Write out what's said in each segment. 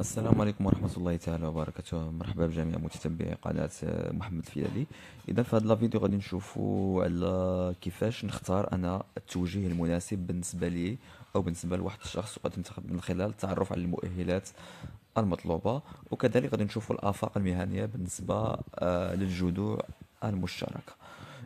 السلام عليكم ورحمة الله تعالى وبركاته مرحبا بجميع متتبعي قناة آه، محمد فيالي إذا في هذا الفيديو غادي نشوفوا على كيفاش نختار أنا التوجيه المناسب بالنسبة لي أو بالنسبة لواحد الشخص وغادي ننتخب من خلال التعرف على المؤهلات المطلوبة وكذلك غادي نشوفوا الآفاق المهنية بالنسبة آه، للجذوع المشتركة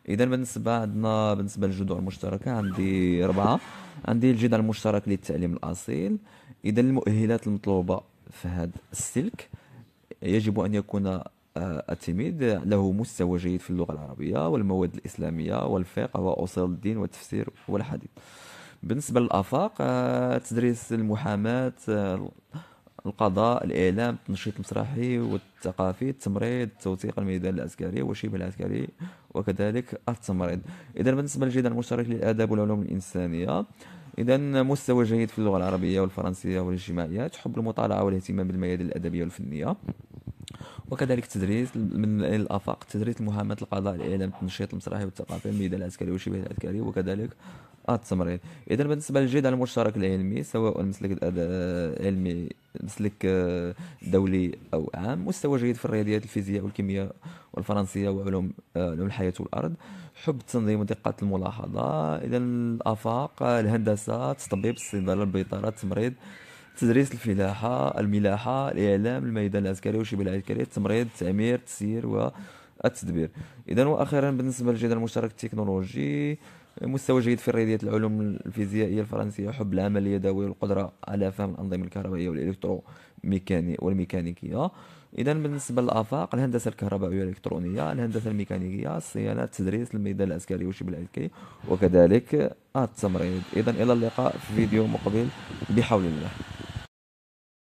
اذا بالنسبه عندنا بالنسبه للجذوع المشتركه عندي اربعه عندي الجذع المشترك للتعليم الاصيل اذا المؤهلات المطلوبه هذا السلك يجب أن يكون آه، التلميذ له مستوى جيد في اللغة العربية والمواد الإسلامية والفقه وأصول الدين والتفسير والحديث بالنسبة للآفاق آه، تدريس المحاماة آه، القضاء الإعلام التنشيط المسرحي والثقافي التمريض توثيق الميدان العسكري وشبه العسكري وكذلك التمريض إذا بالنسبة للجدار المشترك للآداب والعلوم الإنسانية اذا مستوى جيد في اللغه العربيه والفرنسيه والاجتماعيه تحب المطالعه والاهتمام بالميادين الادبيه والفنيه وكذلك التدريس من الافاق تدريس المهمات القضاء الاعلام التنشيط المسرحي والثقافي الميدان العسكري وشبه العسكري وكذلك التمريض اذا بالنسبه للجدال على المشترك العلمي سواء مسلك علمي آه، مسلك دولي او عام مستوى جيد في الرياضيات الفيزياء والكيمياء والفرنسيه وعلوم آه، علوم الحياه والارض حب التنظيم ودقه الملاحظه اذا الافاق الهندسه التطبيب الصيدله البيطره التمريض تدريس الفلاحه الملاحه الاعلام الميدان العسكري وشبه العسكري التمريض التعمير التسيير و التدبير اذا واخيرا بالنسبه للجدال المشترك التكنولوجي مستوى جيد في رياضيات العلوم الفيزيائيه الفرنسيه حب العمل اليدوي والقدره على فهم الانظمه الكهربائيه والالكتروميكاني والميكانيكيه اذا بالنسبه للافاق الهندسه الكهربائيه والالكترونيه الهندسه الميكانيكيه الصيانه التدريس الميدان العسكري وشبه العسكري وكذلك التمريض اذا الى اللقاء في فيديو مقبل بحول الله